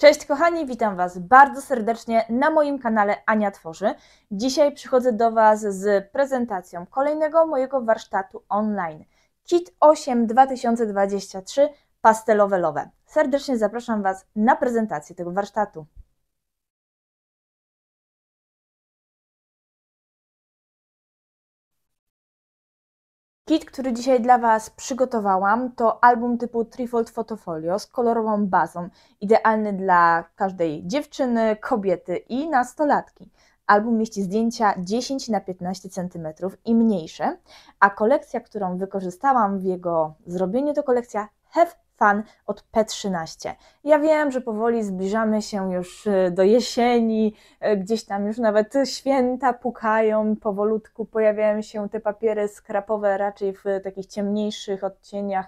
Cześć kochani, witam Was bardzo serdecznie na moim kanale Ania Tworzy. Dzisiaj przychodzę do Was z prezentacją kolejnego mojego warsztatu online. KIT 8 2023 Pastelowe Love. Serdecznie zapraszam Was na prezentację tego warsztatu. Kit, który dzisiaj dla Was przygotowałam, to album typu Trifold Photofolio z kolorową bazą, idealny dla każdej dziewczyny, kobiety i nastolatki. Album mieści zdjęcia 10 na 15 cm i mniejsze, a kolekcja, którą wykorzystałam w jego zrobieniu, to kolekcja Have od P13. Ja wiem, że powoli zbliżamy się już y, do jesieni, y, gdzieś tam już nawet święta pukają, powolutku pojawiają się te papiery skrapowe raczej w takich ciemniejszych odcieniach.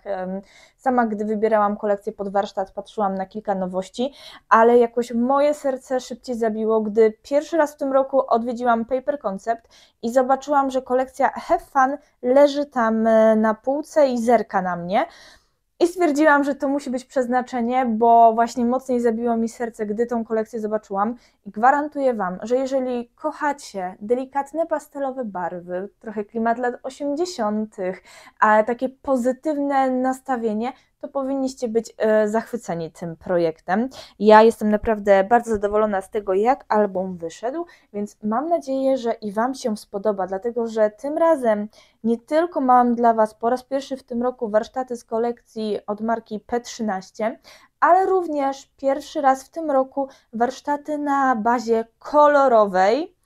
Sama, gdy wybierałam kolekcję pod warsztat, patrzyłam na kilka nowości, ale jakoś moje serce szybciej zabiło, gdy pierwszy raz w tym roku odwiedziłam Paper Concept i zobaczyłam, że kolekcja Have Fun leży tam e, na półce i zerka na mnie. I stwierdziłam, że to musi być przeznaczenie, bo właśnie mocniej zabiło mi serce, gdy tą kolekcję zobaczyłam. I gwarantuję Wam, że jeżeli kochacie delikatne pastelowe barwy, trochę klimat lat 80., ale takie pozytywne nastawienie, to powinniście być e, zachwyceni tym projektem. Ja jestem naprawdę bardzo zadowolona z tego, jak album wyszedł, więc mam nadzieję, że i Wam się spodoba, dlatego że tym razem nie tylko mam dla Was po raz pierwszy w tym roku warsztaty z kolekcji od marki P13, ale również pierwszy raz w tym roku warsztaty na bazie kolorowej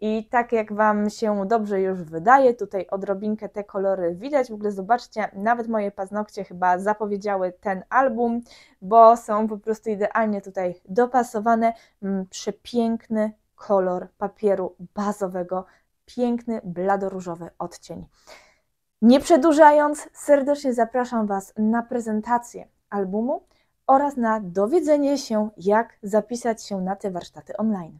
i tak jak Wam się dobrze już wydaje, tutaj odrobinkę te kolory widać. W ogóle zobaczcie, nawet moje paznokcie chyba zapowiedziały ten album, bo są po prostu idealnie tutaj dopasowane. Mm, przepiękny kolor papieru bazowego, piękny bladoróżowy odcień. Nie przedłużając, serdecznie zapraszam Was na prezentację albumu oraz na dowiedzenie się, jak zapisać się na te warsztaty online.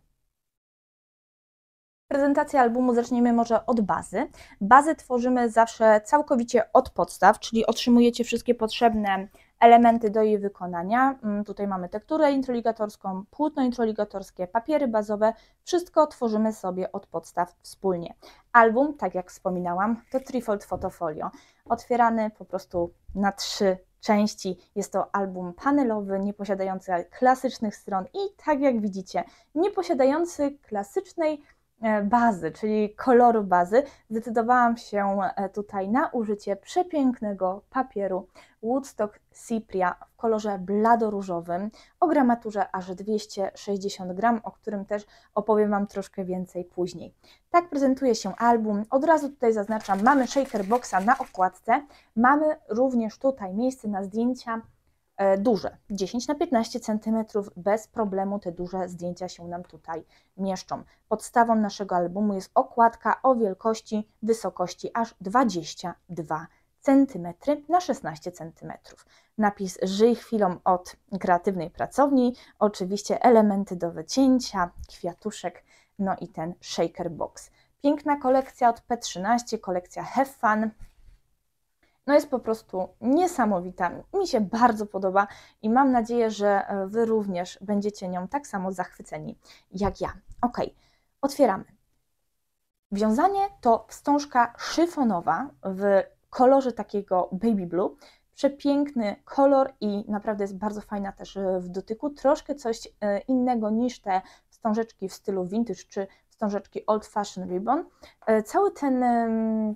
Prezentację albumu zaczniemy może od bazy. Bazy tworzymy zawsze całkowicie od podstaw, czyli otrzymujecie wszystkie potrzebne elementy do jej wykonania. Mm, tutaj mamy tekturę introligatorską, płótno introligatorskie, papiery bazowe. Wszystko tworzymy sobie od podstaw wspólnie. Album, tak jak wspominałam, to trifold fotofolio. Otwierany po prostu na trzy części. Jest to album panelowy, nieposiadający klasycznych stron i tak jak widzicie, nieposiadający klasycznej E, bazy, czyli koloru bazy, zdecydowałam się e, tutaj na użycie przepięknego papieru Woodstock Cypria w kolorze bladoróżowym o gramaturze aż 260 gram, o którym też opowiem Wam troszkę więcej później. Tak prezentuje się album. Od razu tutaj zaznaczam, mamy shaker boxa na okładce, mamy również tutaj miejsce na zdjęcia E, duże, 10 na 15 cm, bez problemu te duże zdjęcia się nam tutaj mieszczą. Podstawą naszego albumu jest okładka o wielkości, wysokości aż 22 cm na 16 cm. Napis Żyj chwilą od kreatywnej pracowni, oczywiście elementy do wycięcia, kwiatuszek, no i ten shaker box. Piękna kolekcja od P13, kolekcja Have Fun no jest po prostu niesamowita. Mi się bardzo podoba i mam nadzieję, że e, Wy również będziecie nią tak samo zachwyceni jak ja. Ok, otwieramy. Wiązanie to wstążka szyfonowa w kolorze takiego baby blue. Przepiękny kolor i naprawdę jest bardzo fajna też e, w dotyku. Troszkę coś e, innego niż te wstążeczki w stylu vintage czy wstążeczki Old Fashion Ribbon. E, cały ten,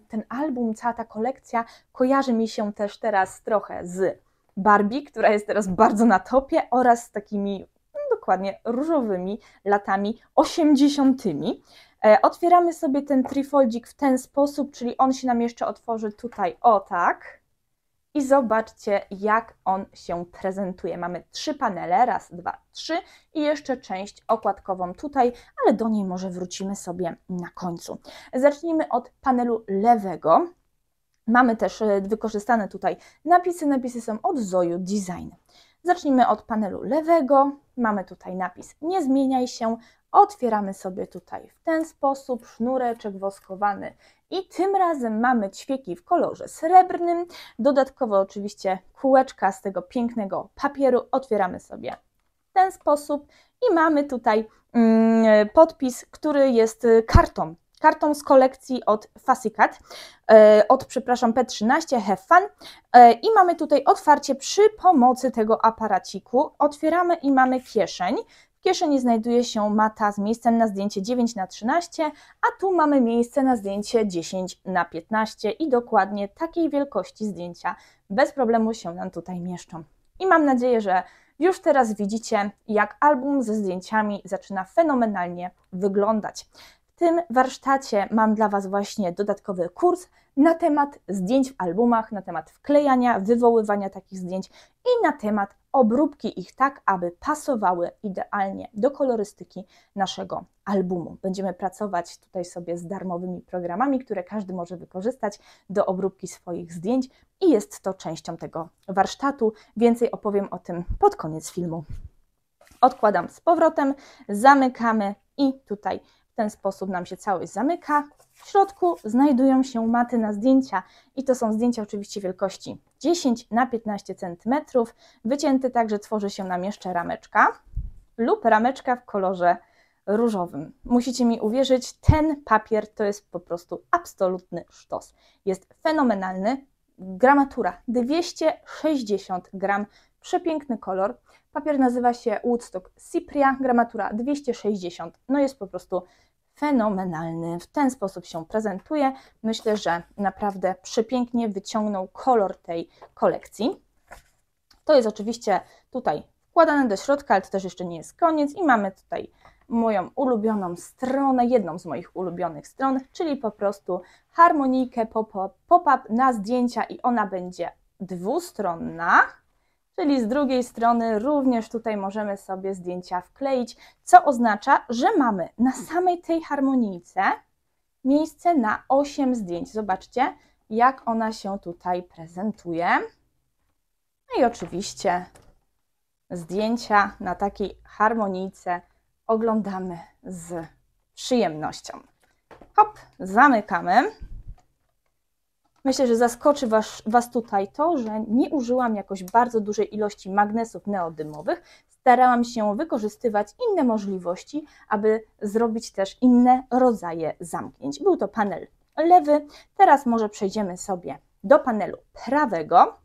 ten album, cała ta kolekcja kojarzy mi się też teraz trochę z Barbie, która jest teraz bardzo na topie, oraz z takimi no dokładnie różowymi latami 80. E, otwieramy sobie ten trifoldzik w ten sposób, czyli on się nam jeszcze otworzy tutaj, o tak i zobaczcie, jak on się prezentuje. Mamy trzy panele, raz, dwa, trzy i jeszcze część okładkową tutaj, ale do niej może wrócimy sobie na końcu. Zacznijmy od panelu lewego. Mamy też e, wykorzystane tutaj napisy. Napisy są od Zoju Design. Zacznijmy od panelu lewego. Mamy tutaj napis Nie zmieniaj się. Otwieramy sobie tutaj w ten sposób. Sznureczek woskowany i tym razem mamy ćwieki w kolorze srebrnym. Dodatkowo oczywiście kółeczka z tego pięknego papieru otwieramy sobie w ten sposób i mamy tutaj mm, podpis, który jest kartą. Kartą z kolekcji od Fasicat, e, od przepraszam P13 Have Fun e, i mamy tutaj otwarcie przy pomocy tego aparaciku. Otwieramy i mamy kieszeń. W kieszeni znajduje się mata z miejscem na zdjęcie 9 na 13, a tu mamy miejsce na zdjęcie 10 na 15 i dokładnie takiej wielkości zdjęcia bez problemu się nam tutaj mieszczą. I mam nadzieję, że już teraz widzicie, jak album ze zdjęciami zaczyna fenomenalnie wyglądać tym warsztacie mam dla Was właśnie dodatkowy kurs na temat zdjęć w albumach, na temat wklejania, wywoływania takich zdjęć i na temat obróbki ich tak, aby pasowały idealnie do kolorystyki naszego albumu. Będziemy pracować tutaj sobie z darmowymi programami, które każdy może wykorzystać do obróbki swoich zdjęć i jest to częścią tego warsztatu. Więcej opowiem o tym pod koniec filmu. Odkładam z powrotem, zamykamy i tutaj ten sposób nam się całość zamyka. W środku znajdują się maty na zdjęcia i to są zdjęcia oczywiście wielkości 10 na 15 cm, wycięte także tworzy się nam jeszcze rameczka lub rameczka w kolorze różowym. Musicie mi uwierzyć, ten papier to jest po prostu absolutny sztos. Jest fenomenalny. Gramatura 260 gram, przepiękny kolor. Papier nazywa się Woodstock Cypria, gramatura 260. No jest po prostu fenomenalny. W ten sposób się prezentuje. Myślę, że naprawdę przepięknie wyciągnął kolor tej kolekcji. To jest oczywiście tutaj wkładane do środka, ale to też jeszcze nie jest koniec i mamy tutaj moją ulubioną stronę, jedną z moich ulubionych stron, czyli po prostu harmonijkę pop-up na zdjęcia i ona będzie dwustronna czyli z drugiej strony również tutaj możemy sobie zdjęcia wkleić, co oznacza, że mamy na samej tej harmonijce miejsce na 8 zdjęć. Zobaczcie, jak ona się tutaj prezentuje. No i oczywiście zdjęcia na takiej harmonijce oglądamy z przyjemnością. Hop, zamykamy. Myślę, że zaskoczy was, was tutaj to, że nie użyłam jakoś bardzo dużej ilości magnesów neodymowych. Starałam się wykorzystywać inne możliwości, aby zrobić też inne rodzaje zamknięć. Był to panel lewy. Teraz może przejdziemy sobie do panelu prawego.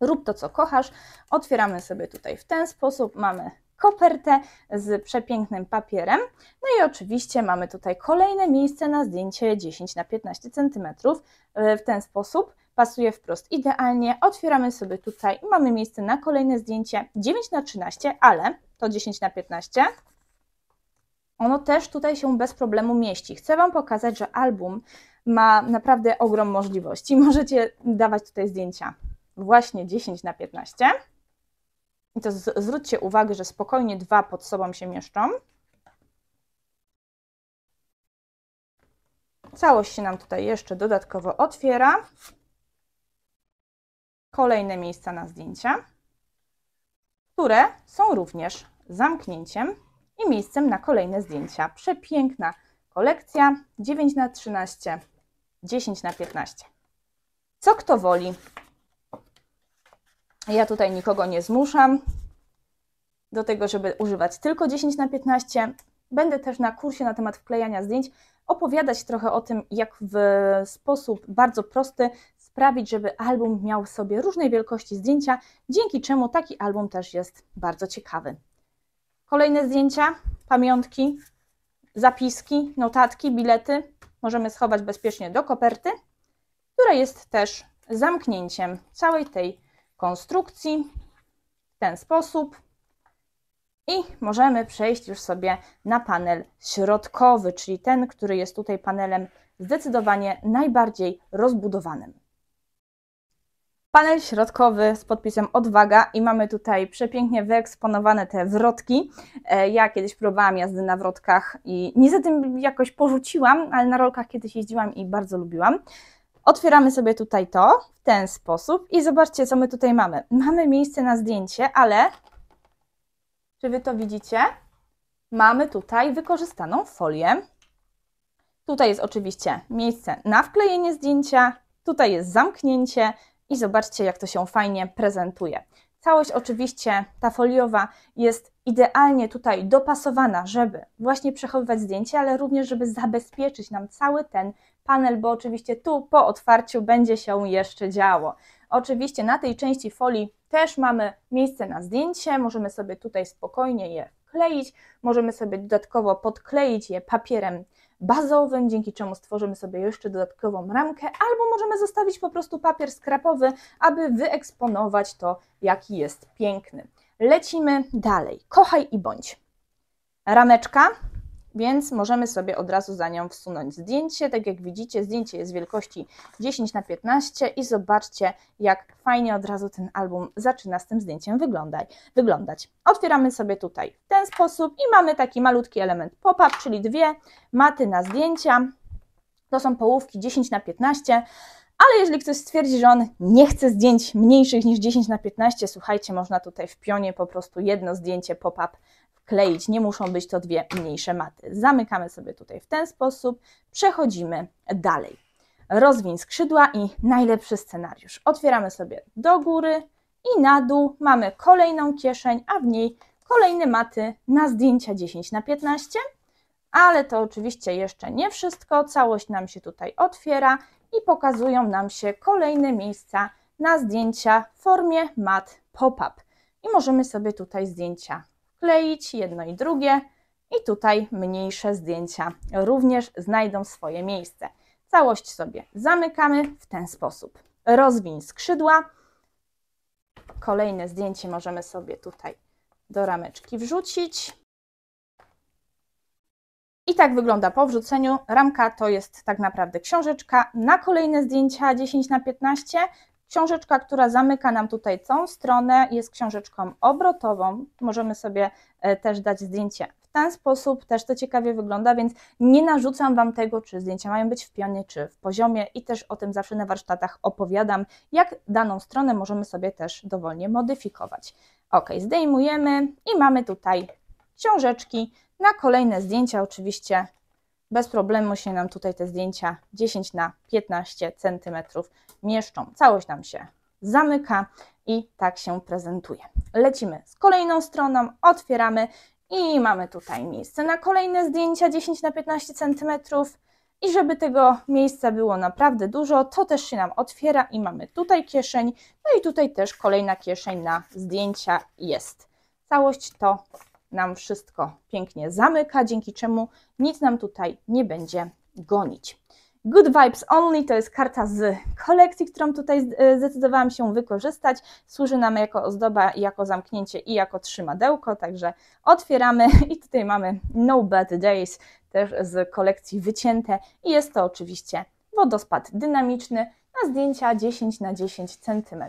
Rób to, co kochasz. Otwieramy sobie tutaj w ten sposób. Mamy kopertę z przepięknym papierem. No i oczywiście mamy tutaj kolejne miejsce na zdjęcie 10 na 15 cm. E, w ten sposób pasuje wprost idealnie. Otwieramy sobie tutaj i mamy miejsce na kolejne zdjęcie 9 na 13, ale to 10 na 15 ono też tutaj się bez problemu mieści. Chcę Wam pokazać, że album ma naprawdę ogrom możliwości. Możecie dawać tutaj zdjęcia właśnie 10 na 15 i to zwróćcie uwagę, że spokojnie dwa pod sobą się mieszczą. Całość się nam tutaj jeszcze dodatkowo otwiera. Kolejne miejsca na zdjęcia, które są również zamknięciem i miejscem na kolejne zdjęcia. Przepiękna kolekcja 9 na 13 10 na 15 Co kto woli. Ja tutaj nikogo nie zmuszam do tego, żeby używać tylko 10 na 15. Będę też na kursie na temat wklejania zdjęć opowiadać trochę o tym, jak w sposób bardzo prosty sprawić, żeby album miał w sobie różnej wielkości zdjęcia, dzięki czemu taki album też jest bardzo ciekawy. Kolejne zdjęcia, pamiątki, zapiski, notatki, bilety możemy schować bezpiecznie do koperty, która jest też zamknięciem całej tej konstrukcji w ten sposób. I możemy przejść już sobie na panel środkowy, czyli ten, który jest tutaj panelem zdecydowanie najbardziej rozbudowanym. Panel środkowy z podpisem Odwaga i mamy tutaj przepięknie wyeksponowane te wrotki. E, ja kiedyś próbowałam jazdy na wrotkach i nie za tym jakoś porzuciłam, ale na rolkach kiedyś jeździłam i bardzo lubiłam. Otwieramy sobie tutaj to w ten sposób i zobaczcie, co my tutaj mamy. Mamy miejsce na zdjęcie, ale czy Wy to widzicie? Mamy tutaj wykorzystaną folię. Tutaj jest oczywiście miejsce na wklejenie zdjęcia, tutaj jest zamknięcie i zobaczcie, jak to się fajnie prezentuje. Całość oczywiście ta foliowa jest idealnie tutaj dopasowana, żeby właśnie przechowywać zdjęcie, ale również, żeby zabezpieczyć nam cały ten panel, bo oczywiście tu po otwarciu będzie się jeszcze działo. Oczywiście na tej części folii też mamy miejsce na zdjęcie, możemy sobie tutaj spokojnie je kleić, możemy sobie dodatkowo podkleić je papierem bazowym, dzięki czemu stworzymy sobie jeszcze dodatkową ramkę, albo możemy zostawić po prostu papier skrapowy, aby wyeksponować to, jaki jest piękny. Lecimy dalej. Kochaj i bądź. Rameczka, więc możemy sobie od razu za nią wsunąć zdjęcie. Tak jak widzicie, zdjęcie jest wielkości 10 na 15 i zobaczcie, jak fajnie od razu ten album zaczyna z tym zdjęciem wyglądać. Otwieramy sobie tutaj w ten sposób i mamy taki malutki element pop-up, czyli dwie maty na zdjęcia. To są połówki 10 na 15 ale jeżeli ktoś stwierdzi, że on nie chce zdjęć mniejszych niż 10 na 15, słuchajcie, można tutaj w pionie po prostu jedno zdjęcie pop-up kleić, nie muszą być to dwie mniejsze maty. Zamykamy sobie tutaj w ten sposób, przechodzimy dalej. Rozwiń skrzydła i najlepszy scenariusz. Otwieramy sobie do góry i na dół. Mamy kolejną kieszeń, a w niej kolejne maty na zdjęcia 10 na 15 ale to oczywiście jeszcze nie wszystko. Całość nam się tutaj otwiera i pokazują nam się kolejne miejsca na zdjęcia w formie mat pop-up. I możemy sobie tutaj zdjęcia kleić jedno i drugie i tutaj mniejsze zdjęcia również znajdą swoje miejsce. Całość sobie zamykamy w ten sposób. Rozwiń skrzydła. Kolejne zdjęcie możemy sobie tutaj do rameczki wrzucić. I tak wygląda po wrzuceniu. Ramka to jest tak naprawdę książeczka na kolejne zdjęcia 10 na 15 Książeczka, która zamyka nam tutaj całą stronę, jest książeczką obrotową. Możemy sobie e, też dać zdjęcie w ten sposób, też to ciekawie wygląda, więc nie narzucam Wam tego, czy zdjęcia mają być w pionie, czy w poziomie i też o tym zawsze na warsztatach opowiadam, jak daną stronę możemy sobie też dowolnie modyfikować. Ok, zdejmujemy i mamy tutaj książeczki. Na kolejne zdjęcia oczywiście bez problemu się nam tutaj te zdjęcia 10 na 15 cm mieszczą. Całość nam się zamyka i tak się prezentuje. Lecimy z kolejną stroną, otwieramy i mamy tutaj miejsce na kolejne zdjęcia 10 na 15 cm. I żeby tego miejsca było naprawdę dużo, to też się nam otwiera i mamy tutaj kieszeń, no i tutaj też kolejna kieszeń na zdjęcia jest. Całość to nam wszystko pięknie zamyka, dzięki czemu nic nam tutaj nie będzie gonić. Good Vibes Only to jest karta z kolekcji, którą tutaj e, zdecydowałam się wykorzystać. Służy nam jako ozdoba, jako zamknięcie i jako trzymadełko, także otwieramy i tutaj mamy No Bad Days, też z kolekcji wycięte i jest to oczywiście wodospad dynamiczny na zdjęcia 10 na 10 cm.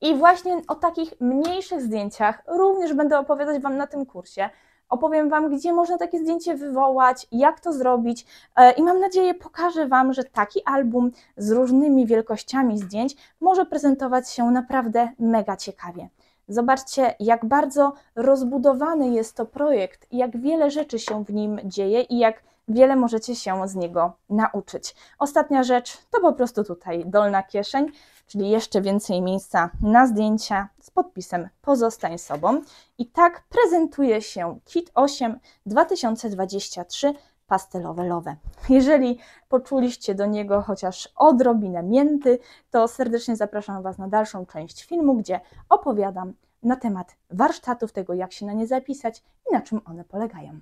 I właśnie o takich mniejszych zdjęciach również będę opowiadać Wam na tym kursie. Opowiem Wam, gdzie można takie zdjęcie wywołać, jak to zrobić e, i mam nadzieję pokażę Wam, że taki album z różnymi wielkościami zdjęć może prezentować się naprawdę mega ciekawie. Zobaczcie, jak bardzo rozbudowany jest to projekt, jak wiele rzeczy się w nim dzieje i jak wiele możecie się z niego nauczyć. Ostatnia rzecz to po prostu tutaj dolna kieszeń czyli jeszcze więcej miejsca na zdjęcia z podpisem Pozostań sobą. I tak prezentuje się Kit 8 2023 pastelowe lowe. Jeżeli poczuliście do niego chociaż odrobinę mięty, to serdecznie zapraszam Was na dalszą część filmu, gdzie opowiadam na temat warsztatów, tego jak się na nie zapisać i na czym one polegają.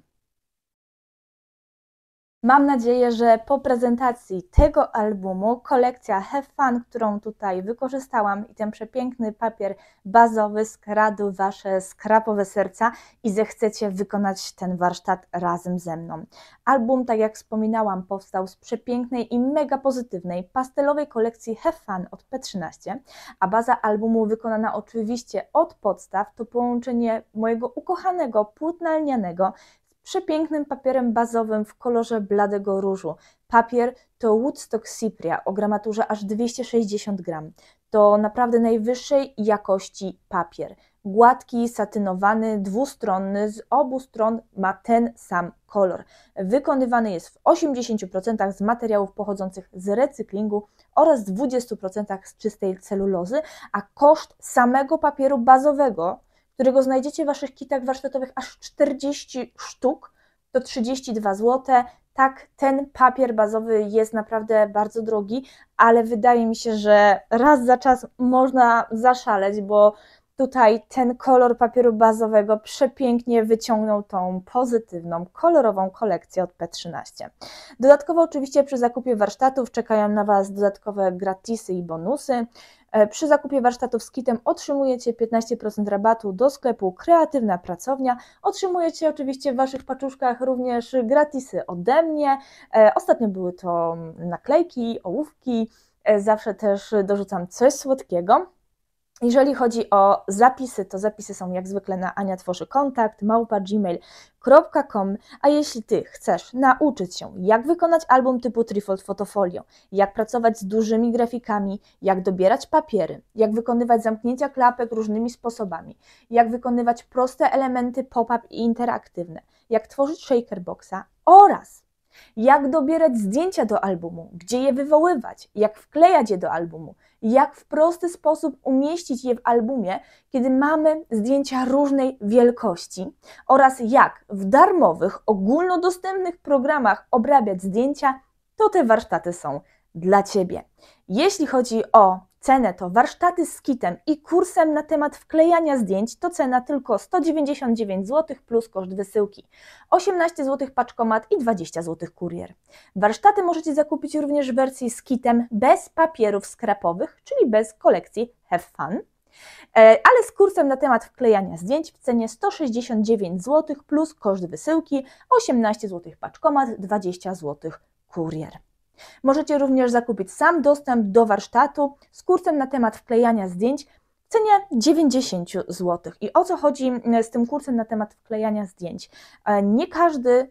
Mam nadzieję, że po prezentacji tego albumu kolekcja Have Fun, którą tutaj wykorzystałam i ten przepiękny papier bazowy skradł Wasze skrapowe serca i zechcecie wykonać ten warsztat razem ze mną. Album, tak jak wspominałam, powstał z przepięknej i mega pozytywnej pastelowej kolekcji Have Fun od P13, a baza albumu wykonana oczywiście od podstaw to połączenie mojego ukochanego, płótna lnianego, przepięknym papierem bazowym w kolorze bladego różu. Papier to Woodstock Cypria o gramaturze aż 260 gram. To naprawdę najwyższej jakości papier. Gładki, satynowany, dwustronny, z obu stron ma ten sam kolor. Wykonywany jest w 80% z materiałów pochodzących z recyklingu oraz 20% z czystej celulozy, a koszt samego papieru bazowego którego znajdziecie w Waszych kitach warsztatowych aż 40 sztuk, to 32 zł. Tak, ten papier bazowy jest naprawdę bardzo drogi, ale wydaje mi się, że raz za czas można zaszaleć, bo Tutaj ten kolor papieru bazowego przepięknie wyciągnął tą pozytywną, kolorową kolekcję od P13. Dodatkowo oczywiście przy zakupie warsztatów czekają na Was dodatkowe gratisy i bonusy. E, przy zakupie warsztatów z kitem otrzymujecie 15% rabatu do sklepu Kreatywna Pracownia. Otrzymujecie oczywiście w Waszych paczuszkach również gratisy ode mnie. E, ostatnio były to naklejki, ołówki. E, zawsze też dorzucam coś słodkiego. Jeżeli chodzi o zapisy, to zapisy są jak zwykle na Ania Tworzy Kontakt, małpa a jeśli Ty chcesz nauczyć się, jak wykonać album typu Trifold Fotofolio, jak pracować z dużymi grafikami, jak dobierać papiery, jak wykonywać zamknięcia klapek różnymi sposobami, jak wykonywać proste elementy pop-up i interaktywne, jak tworzyć shakerboxa oraz jak dobierać zdjęcia do albumu, gdzie je wywoływać, jak wklejać je do albumu, jak w prosty sposób umieścić je w albumie, kiedy mamy zdjęcia różnej wielkości, oraz jak w darmowych, ogólnodostępnych programach obrabiać zdjęcia, to te warsztaty są dla Ciebie. Jeśli chodzi o cenę to warsztaty z kitem i kursem na temat wklejania zdjęć to cena tylko 199 zł plus koszt wysyłki, 18 zł paczkomat i 20 zł kurier. Warsztaty możecie zakupić również w wersji z kitem bez papierów skrapowych, czyli bez kolekcji Have Fun e, ale z kursem na temat wklejania zdjęć w cenie 169 zł plus koszt wysyłki, 18 zł paczkomat, 20 zł kurier. Możecie również zakupić sam dostęp do warsztatu z kursem na temat wklejania zdjęć w cenie 90 zł. I o co chodzi e, z tym kursem na temat wklejania zdjęć? E, nie każdy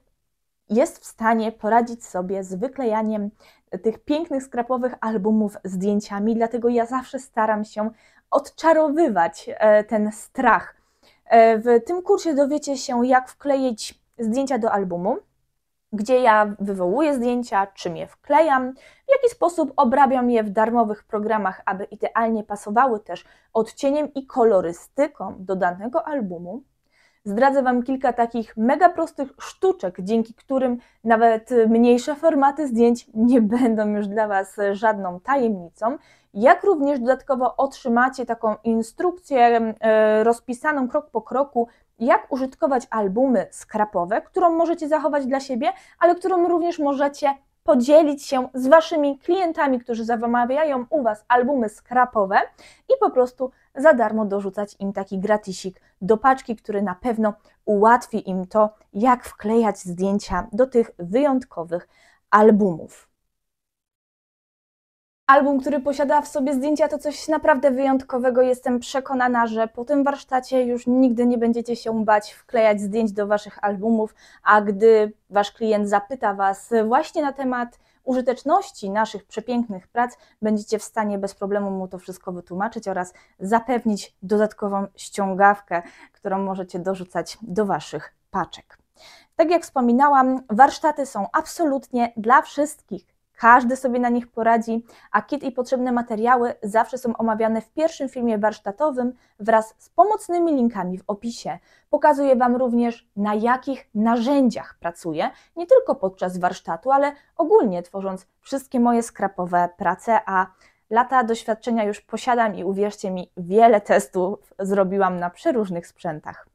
jest w stanie poradzić sobie z wyklejaniem tych pięknych skrapowych albumów zdjęciami, dlatego ja zawsze staram się odczarowywać e, ten strach. W tym kursie dowiecie się, jak wkleić zdjęcia do albumu, gdzie ja wywołuję zdjęcia, czym je wklejam, w jaki sposób obrabiam je w darmowych programach, aby idealnie pasowały też odcieniem i kolorystyką do danego albumu. Zdradzę Wam kilka takich mega prostych sztuczek, dzięki którym nawet mniejsze formaty zdjęć nie będą już dla Was żadną tajemnicą, jak również dodatkowo otrzymacie taką instrukcję e, rozpisaną krok po kroku jak użytkować albumy skrapowe, którą możecie zachować dla siebie, ale którą również możecie podzielić się z Waszymi klientami, którzy zamawiają u Was albumy skrapowe i po prostu za darmo dorzucać im taki gratisik do paczki, który na pewno ułatwi im to, jak wklejać zdjęcia do tych wyjątkowych albumów. Album, który posiada w sobie zdjęcia, to coś naprawdę wyjątkowego. Jestem przekonana, że po tym warsztacie już nigdy nie będziecie się bać wklejać zdjęć do waszych albumów, a gdy wasz klient zapyta was właśnie na temat użyteczności naszych przepięknych prac, będziecie w stanie bez problemu mu to wszystko wytłumaczyć oraz zapewnić dodatkową ściągawkę, którą możecie dorzucać do waszych paczek. Tak jak wspominałam, warsztaty są absolutnie dla wszystkich każdy sobie na nich poradzi, a kit i potrzebne materiały zawsze są omawiane w pierwszym filmie warsztatowym wraz z pomocnymi linkami w opisie. Pokazuję Wam również, na jakich narzędziach pracuję, nie tylko podczas warsztatu, ale ogólnie tworząc wszystkie moje skrapowe prace, a lata doświadczenia już posiadam i uwierzcie mi, wiele testów zrobiłam na przeróżnych sprzętach.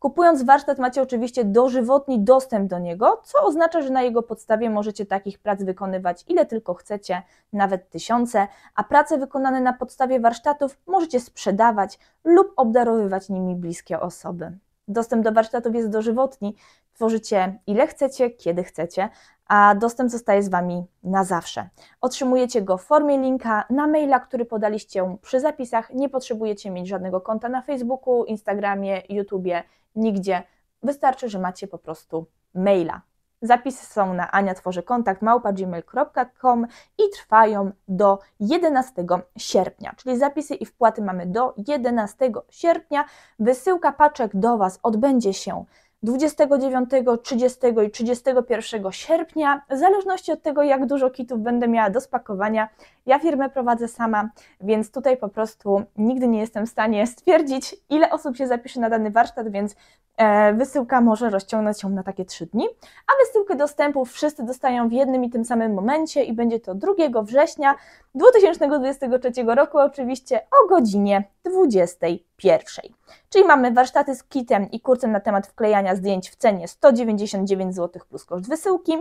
Kupując warsztat macie oczywiście dożywotni dostęp do niego, co oznacza, że na jego podstawie możecie takich prac wykonywać ile tylko chcecie, nawet tysiące, a prace wykonane na podstawie warsztatów możecie sprzedawać lub obdarowywać nimi bliskie osoby. Dostęp do warsztatów jest dożywotni, Tworzycie ile chcecie, kiedy chcecie, a dostęp zostaje z Wami na zawsze. Otrzymujecie go w formie linka na maila, który podaliście przy zapisach. Nie potrzebujecie mieć żadnego konta na Facebooku, Instagramie, YouTubie, nigdzie. Wystarczy, że macie po prostu maila. Zapisy są na aniatworzykontakt.gmail.com i trwają do 11 sierpnia, czyli zapisy i wpłaty mamy do 11 sierpnia. Wysyłka paczek do Was odbędzie się 29, 30 i 31 sierpnia, w zależności od tego, jak dużo kitów będę miała do spakowania ja firmę prowadzę sama, więc tutaj po prostu nigdy nie jestem w stanie stwierdzić, ile osób się zapisze na dany warsztat, więc e, wysyłka może rozciągnąć się na takie trzy dni, a wysyłkę dostępu wszyscy dostają w jednym i tym samym momencie i będzie to 2 września 2023 roku, oczywiście o godzinie 21. Czyli mamy warsztaty z kitem i kursem na temat wklejania zdjęć w cenie 199 zł plus koszt wysyłki,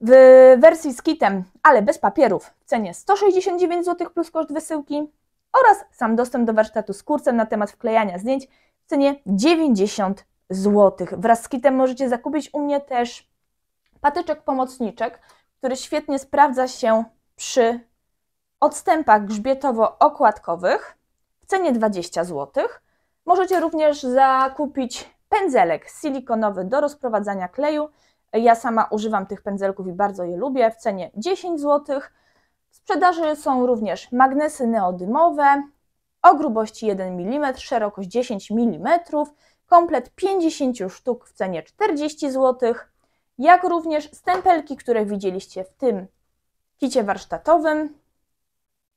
w wersji z kitem, ale bez papierów, w cenie 169 zł plus koszt wysyłki oraz sam dostęp do warsztatu z kursem na temat wklejania zdjęć w cenie 90 zł. Wraz z kitem możecie zakupić u mnie też patyczek pomocniczek, który świetnie sprawdza się przy odstępach grzbietowo-okładkowych w cenie 20 zł. Możecie również zakupić pędzelek silikonowy do rozprowadzania kleju ja sama używam tych pędzelków i bardzo je lubię w cenie 10 zł. W sprzedaży są również magnesy neodymowe o grubości 1 mm, szerokość 10 mm, komplet 50 sztuk w cenie 40 zł, jak również stempelki, które widzieliście w tym kicie warsztatowym.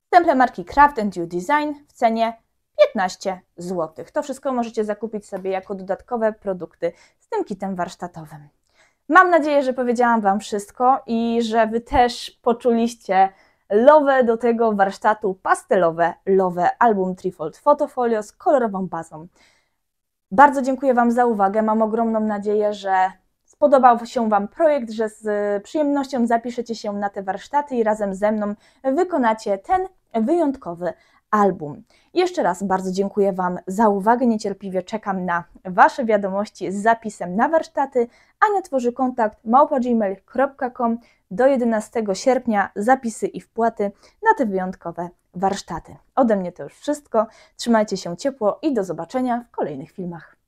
Stemple marki Craft You Design w cenie 15 zł. To wszystko możecie zakupić sobie jako dodatkowe produkty z tym kitem warsztatowym. Mam nadzieję, że powiedziałam Wam wszystko i że Wy też poczuliście lowę do tego warsztatu pastelowe, lowę album Trifold Photofolio z kolorową bazą. Bardzo dziękuję Wam za uwagę. Mam ogromną nadzieję, że spodobał się Wam projekt, że z przyjemnością zapiszecie się na te warsztaty i razem ze mną wykonacie ten wyjątkowy album. Jeszcze raz bardzo dziękuję Wam za uwagę. Niecierpliwie czekam na Wasze wiadomości z zapisem na warsztaty. Ania tworzy kontakt małpa.gmail.com do 11 sierpnia zapisy i wpłaty na te wyjątkowe warsztaty. Ode mnie to już wszystko. Trzymajcie się ciepło i do zobaczenia w kolejnych filmach.